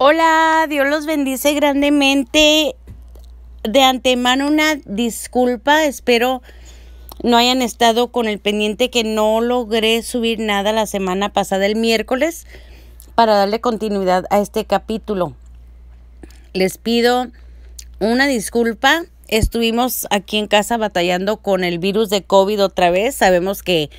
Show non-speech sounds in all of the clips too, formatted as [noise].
Hola, Dios los bendice grandemente. De antemano una disculpa, espero no hayan estado con el pendiente que no logré subir nada la semana pasada, el miércoles, para darle continuidad a este capítulo. Les pido una disculpa. Estuvimos aquí en casa batallando con el virus de COVID otra vez. Sabemos que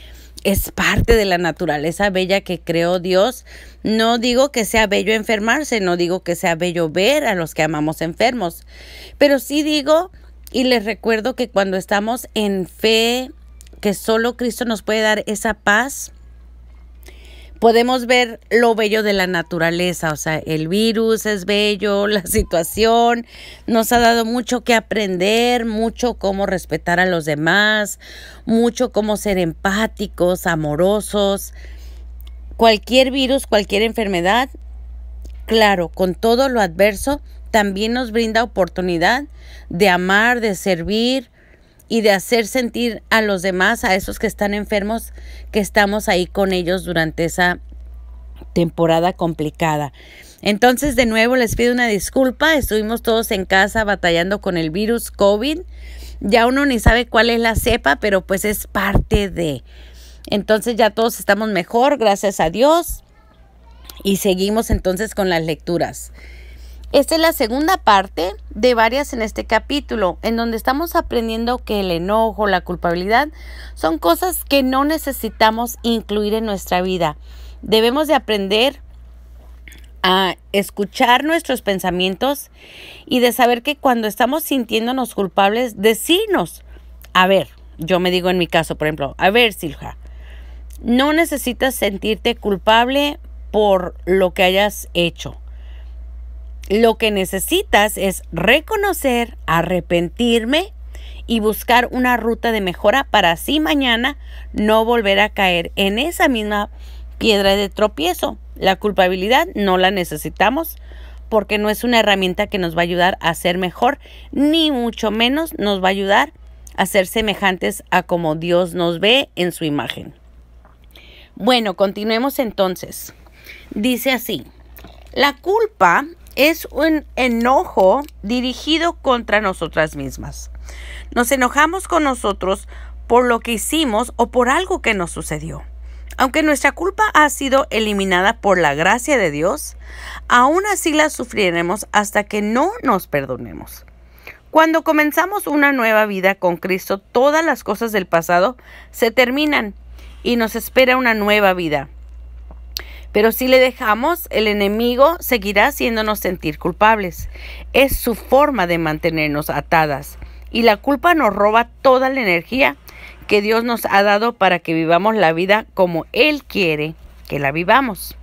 es parte de la naturaleza bella que creó Dios. No digo que sea bello enfermarse, no digo que sea bello ver a los que amamos enfermos, pero sí digo y les recuerdo que cuando estamos en fe, que solo Cristo nos puede dar esa paz, podemos ver lo bello de la naturaleza, o sea, el virus es bello, [laughs] la situación nos ha dado mucho que aprender, mucho cómo respetar a los demás, mucho cómo ser empáticos, amorosos. Cualquier virus, cualquier enfermedad, claro, con todo lo adverso, también nos brinda oportunidad de amar, de servir, y de hacer sentir a los demás, a esos que están enfermos, que estamos ahí con ellos durante esa temporada complicada. Entonces, de nuevo, les pido una disculpa. Estuvimos todos en casa batallando con el virus COVID. Ya uno ni sabe cuál es la cepa, pero pues es parte de. Entonces ya todos estamos mejor, gracias a Dios. Y seguimos entonces con las lecturas. Esta es la segunda parte de varias en este capítulo, en donde estamos aprendiendo que el enojo, la culpabilidad, son cosas que no necesitamos incluir en nuestra vida. Debemos de aprender a escuchar nuestros pensamientos y de saber que cuando estamos sintiéndonos culpables, decirnos, a ver, yo me digo en mi caso, por ejemplo, a ver, Silja, no necesitas sentirte culpable por lo que hayas hecho lo que necesitas es reconocer, arrepentirme y buscar una ruta de mejora para así mañana no volver a caer en esa misma piedra de tropiezo. La culpabilidad no la necesitamos porque no es una herramienta que nos va a ayudar a ser mejor, ni mucho menos nos va a ayudar a ser semejantes a como Dios nos ve en su imagen. Bueno, continuemos entonces. Dice así, la culpa es un enojo dirigido contra nosotras mismas. Nos enojamos con nosotros por lo que hicimos o por algo que nos sucedió. Aunque nuestra culpa ha sido eliminada por la gracia de Dios, aún así la sufriremos hasta que no nos perdonemos. Cuando comenzamos una nueva vida con Cristo, todas las cosas del pasado se terminan y nos espera una nueva vida pero si le dejamos, el enemigo seguirá haciéndonos sentir culpables. Es su forma de mantenernos atadas. Y la culpa nos roba toda la energía que Dios nos ha dado para que vivamos la vida como Él quiere que la vivamos.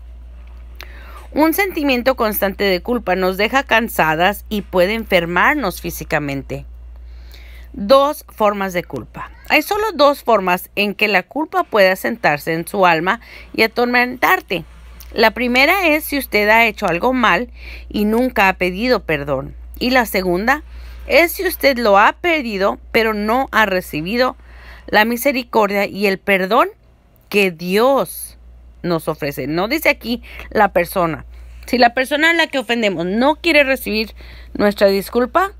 Un sentimiento constante de culpa nos deja cansadas y puede enfermarnos físicamente. Dos formas de culpa. Hay solo dos formas en que la culpa puede asentarse en su alma y atormentarte. La primera es si usted ha hecho algo mal y nunca ha pedido perdón. Y la segunda es si usted lo ha pedido pero no ha recibido la misericordia y el perdón que Dios nos ofrece. No dice aquí la persona. Si la persona a la que ofendemos no quiere recibir nuestra disculpa,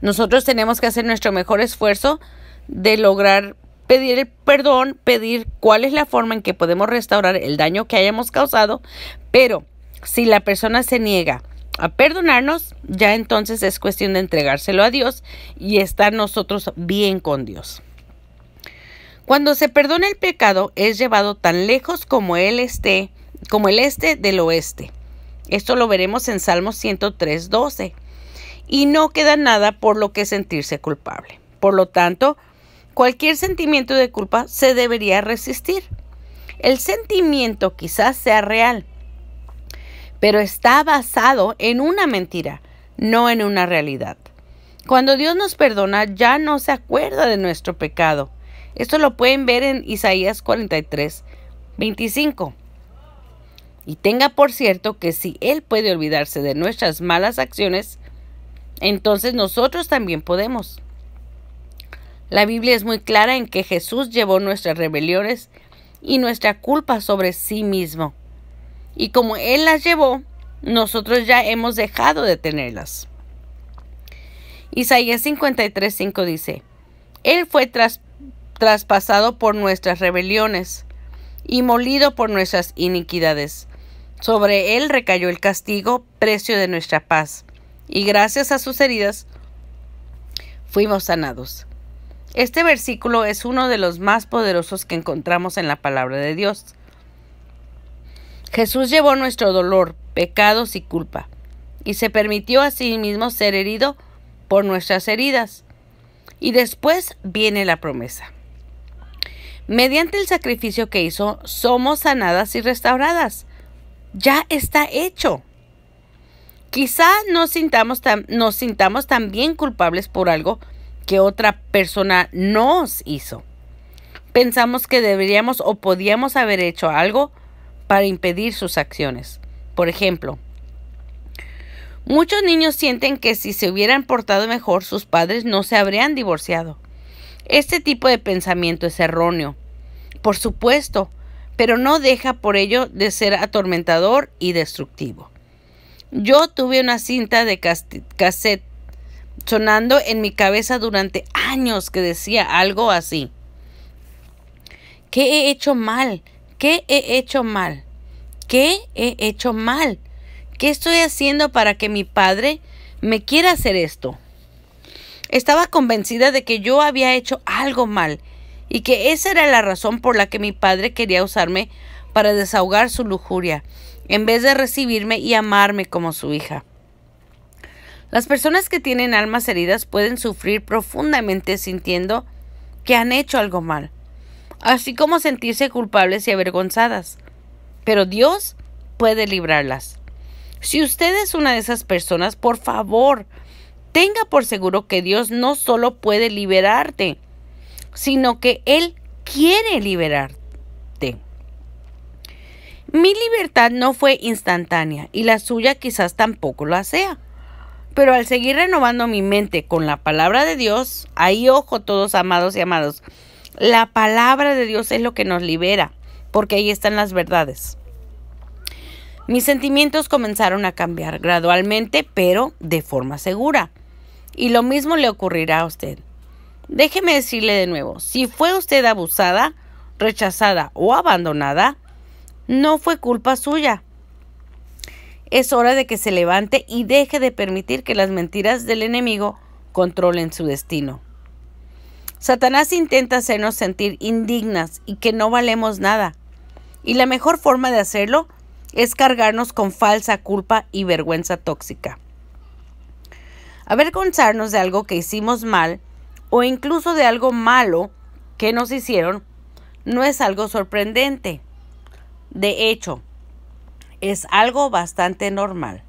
nosotros tenemos que hacer nuestro mejor esfuerzo de lograr pedir el perdón, pedir cuál es la forma en que podemos restaurar el daño que hayamos causado, pero si la persona se niega a perdonarnos, ya entonces es cuestión de entregárselo a Dios y estar nosotros bien con Dios. Cuando se perdona el pecado, es llevado tan lejos como él esté, como el este del oeste. Esto lo veremos en Salmo 103, 12. Y no queda nada por lo que sentirse culpable. Por lo tanto, Cualquier sentimiento de culpa se debería resistir. El sentimiento quizás sea real, pero está basado en una mentira, no en una realidad. Cuando Dios nos perdona, ya no se acuerda de nuestro pecado. Esto lo pueden ver en Isaías 43, 25. Y tenga por cierto que si Él puede olvidarse de nuestras malas acciones, entonces nosotros también podemos. La Biblia es muy clara en que Jesús llevó nuestras rebeliones y nuestra culpa sobre sí mismo. Y como Él las llevó, nosotros ya hemos dejado de tenerlas. Isaías 53:5 dice, Él fue traspasado por nuestras rebeliones y molido por nuestras iniquidades. Sobre Él recayó el castigo, precio de nuestra paz, y gracias a sus heridas fuimos sanados. Este versículo es uno de los más poderosos que encontramos en la palabra de Dios. Jesús llevó nuestro dolor, pecados y culpa, y se permitió a sí mismo ser herido por nuestras heridas. Y después viene la promesa. Mediante el sacrificio que hizo, somos sanadas y restauradas. Ya está hecho. Quizá nos sintamos tan, nos sintamos tan bien culpables por algo que otra persona nos hizo. Pensamos que deberíamos o podíamos haber hecho algo para impedir sus acciones. Por ejemplo, muchos niños sienten que si se hubieran portado mejor sus padres no se habrían divorciado. Este tipo de pensamiento es erróneo, por supuesto, pero no deja por ello de ser atormentador y destructivo. Yo tuve una cinta de cassette sonando en mi cabeza durante años que decía algo así. ¿Qué he hecho mal? ¿Qué he hecho mal? ¿Qué he hecho mal? ¿Qué estoy haciendo para que mi padre me quiera hacer esto? Estaba convencida de que yo había hecho algo mal y que esa era la razón por la que mi padre quería usarme para desahogar su lujuria, en vez de recibirme y amarme como su hija. Las personas que tienen almas heridas pueden sufrir profundamente sintiendo que han hecho algo mal, así como sentirse culpables y avergonzadas. Pero Dios puede librarlas. Si usted es una de esas personas, por favor, tenga por seguro que Dios no solo puede liberarte, sino que Él quiere liberarte. Mi libertad no fue instantánea y la suya quizás tampoco la sea. Pero al seguir renovando mi mente con la palabra de Dios, ahí ojo todos amados y amados, la palabra de Dios es lo que nos libera, porque ahí están las verdades. Mis sentimientos comenzaron a cambiar gradualmente, pero de forma segura. Y lo mismo le ocurrirá a usted. Déjeme decirle de nuevo, si fue usted abusada, rechazada o abandonada, no fue culpa suya, es hora de que se levante y deje de permitir que las mentiras del enemigo controlen su destino. Satanás intenta hacernos sentir indignas y que no valemos nada. Y la mejor forma de hacerlo es cargarnos con falsa culpa y vergüenza tóxica. Avergonzarnos de algo que hicimos mal o incluso de algo malo que nos hicieron no es algo sorprendente. De hecho, es algo bastante normal.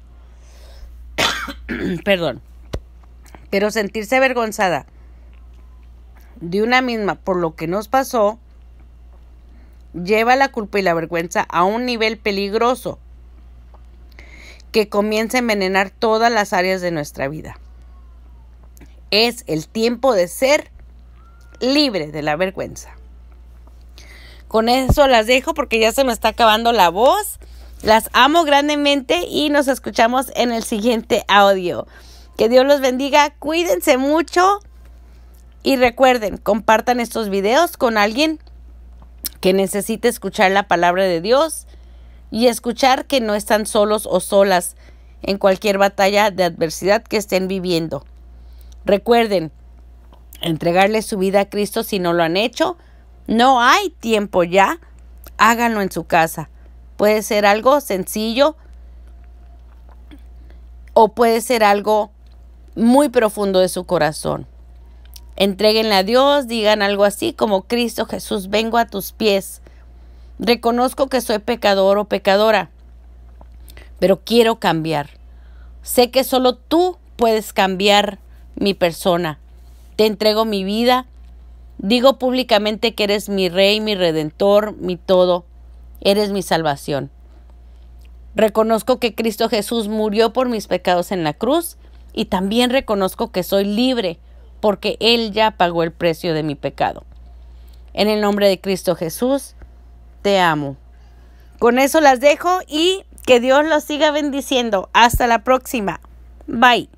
[coughs] Perdón. Pero sentirse avergonzada de una misma por lo que nos pasó lleva la culpa y la vergüenza a un nivel peligroso que comienza a envenenar todas las áreas de nuestra vida. Es el tiempo de ser libre de la vergüenza. Con eso las dejo porque ya se me está acabando la voz. Las amo grandemente y nos escuchamos en el siguiente audio. Que Dios los bendiga, cuídense mucho y recuerden, compartan estos videos con alguien que necesite escuchar la palabra de Dios y escuchar que no están solos o solas en cualquier batalla de adversidad que estén viviendo. Recuerden, entregarle su vida a Cristo si no lo han hecho, no hay tiempo ya, háganlo en su casa. Puede ser algo sencillo o puede ser algo muy profundo de su corazón. Entréguenle a Dios, digan algo así como Cristo Jesús, vengo a tus pies. Reconozco que soy pecador o pecadora, pero quiero cambiar. Sé que solo tú puedes cambiar mi persona. Te entrego mi vida. Digo públicamente que eres mi rey, mi redentor, mi todo. Eres mi salvación. Reconozco que Cristo Jesús murió por mis pecados en la cruz y también reconozco que soy libre porque Él ya pagó el precio de mi pecado. En el nombre de Cristo Jesús, te amo. Con eso las dejo y que Dios los siga bendiciendo. Hasta la próxima. Bye.